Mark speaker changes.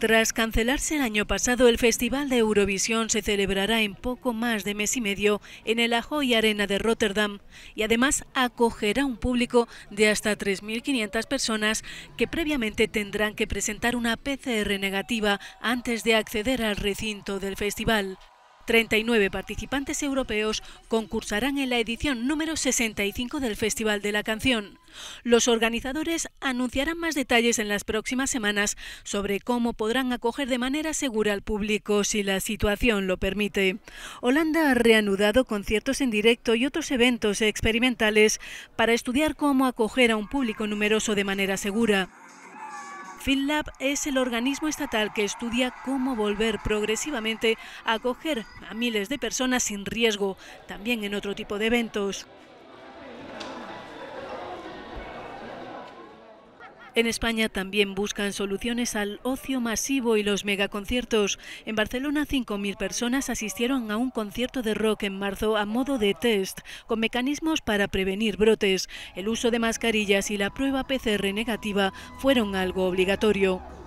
Speaker 1: Tras cancelarse el año pasado, el Festival de Eurovisión se celebrará en poco más de mes y medio en el y Arena de Rotterdam y además acogerá un público de hasta 3.500 personas que previamente tendrán que presentar una PCR negativa antes de acceder al recinto del festival. 39 participantes europeos concursarán en la edición número 65 del Festival de la Canción. Los organizadores anunciarán más detalles en las próximas semanas sobre cómo podrán acoger de manera segura al público si la situación lo permite. Holanda ha reanudado conciertos en directo y otros eventos experimentales para estudiar cómo acoger a un público numeroso de manera segura. FinLab es el organismo estatal que estudia cómo volver progresivamente a acoger a miles de personas sin riesgo, también en otro tipo de eventos. En España también buscan soluciones al ocio masivo y los megaconciertos. En Barcelona, 5.000 personas asistieron a un concierto de rock en marzo a modo de test, con mecanismos para prevenir brotes. El uso de mascarillas y la prueba PCR negativa fueron algo obligatorio.